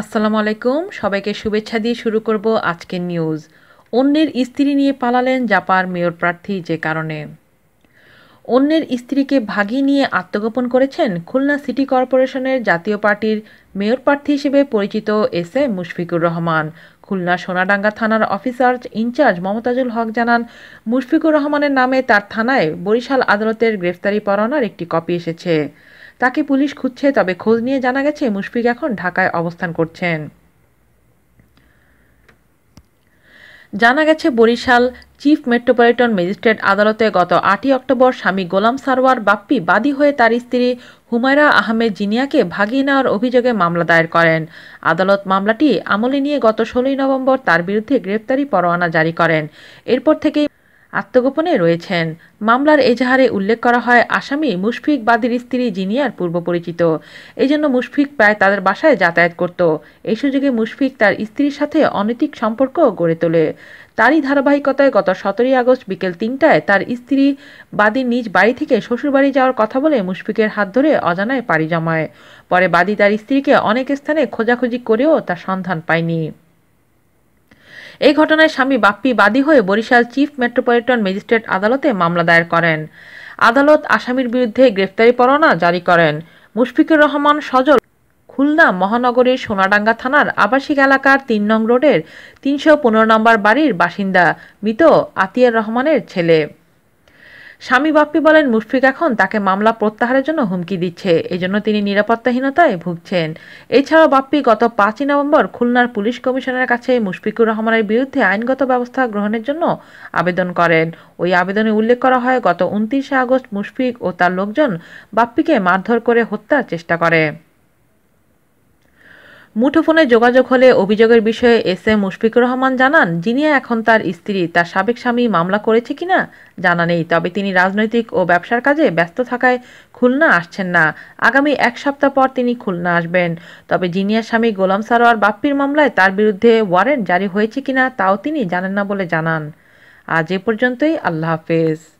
আসসালামু আলাইকুম সবাইকে শুভেচ্ছা দিয়ে শুরু করব আজকের নিউজ অন্যের স্ত্রী নিয়ে পালালেন জাপার মেয়র প্রার্থী যে কারণে অন্যের স্ত্রীকে ভাগি নিয়ে আত্মগোপন করেছেন খুলনা সিটি কর্পোরেশনের জাতীয় পার্টির মেয়র প্রার্থী হিসেবে পরিচিত এস এ মুশফিকুর রহমান খুলনা সোনাডাঙ্গা থানার অফিসার ইনচার্জ মমতাজুল হক জানান মুশফিকুর রহমানের নামে তার থানায় বরিশাল আদালতের গ্রেফতারি পরোয়ানার একটি কপি এসেছে তাকে পুলিশ খুঁজছে তবে খোঁজ নিয়ে জানা গেছে মুশফিক এখন ঢাকায় অবস্থান করছেন জানা গেছে বরিশাল চিফ মেট্রোপলিটন ম্যাজিস্ট্রেট আদালতে গত আটই অক্টোবর স্বামী গোলাম সারওয়ার বাপ্পি বাদী হয়ে তার স্ত্রী হুমায়রা আহমেদ জিনিয়াকে ভাগিয়ে নেওয়ার অভিযোগে মামলা দায়ের করেন আদালত মামলাটি আমলে নিয়ে গত ষোলোই নভেম্বর তার বিরুদ্ধে গ্রেফতারি পরোয়ানা জারি করেন এরপর থেকেই আত্মগোপনে রয়েছেন মামলার এজাহারে উল্লেখ করা হয় আসামি মুশফিক বাদির স্ত্রী জিনিয়ার পূর্ব পরিচিত এই জন্য মুশফিক প্রায় তাদের বাসায় যাতায়াত করত এই সুযোগে মুশফিক তার স্ত্রীর সাথে অনৈতিক সম্পর্ক গড়ে তোলে তারই ধারাবাহিকতায় গত সতেরোই আগস্ট বিকেল তিনটায় তার স্ত্রী বাদীর নিজ বাড়ি থেকে শ্বশুরবাড়ি যাওয়ার কথা বলে মুশফিকের হাত ধরে অজানায় পাড়ি জমায় পরে বাদী তার স্ত্রীকে অনেক স্থানে খোঁজাখুঁজি করেও তার সন্ধান পায়নি এই ঘটনায় স্বামী বাপ্পি বাদী হয়ে বরিশাল চিফ মেট্রোপলিটন ম্যাজিস্ট্রেট আদালতে মামলা দায়ের করেন আদালত আসামির বিরুদ্ধে গ্রেফতারি পরোয়ানা জারি করেন মুশফিকুর রহমান সজল খুলনা মহানগরীর সোনাডাঙ্গা থানার আবাসিক এলাকার তিন নং রোডের তিনশো পনেরো নম্বর বাড়ির বাসিন্দা মৃত আতিয়ার রহমানের ছেলে স্বামী বাপ্পি বলেন মুশফিক এখন তাকে মামলা প্রত্যাহারের জন্য হুমকি দিচ্ছে এজন্য তিনি নিরাপত্তাহীনতায় ভুগছেন এছাড়াও বাপ্পি গত পাঁচই নভেম্বর খুলনার পুলিশ কমিশনের কাছে মুশফিকুর রহমানের বিরুদ্ধে আইনগত ব্যবস্থা গ্রহণের জন্য আবেদন করেন ওই আবেদনে উল্লেখ করা হয় গত উনত্রিশে আগস্ট মুশফিক ও তার লোকজন বাপ্পিকে মারধর করে হত্যার চেষ্টা করে মুঠোফোনে যোগাযোগ হলে অভিযোগের বিষয়ে এস এম মুশফিকুর রহমান জানান যিনি এখন তার স্ত্রী তার সাবেক স্বামী মামলা করেছে কিনা জানা নেই তবে তিনি রাজনৈতিক ও ব্যবসার কাজে ব্যস্ত থাকায় খুলনা আসছেন না আগামী এক সপ্তাহ পর তিনি খুলনা আসবেন তবে জিনিয়ার স্বামী গোলাম সারোয়ার বাপ্পির মামলায় তার বিরুদ্ধে ওয়ারেন্ট জারি হয়েছে কিনা তাও তিনি জানেন না বলে জানান আজ এ পর্যন্তই আল্লাহ হাফেজ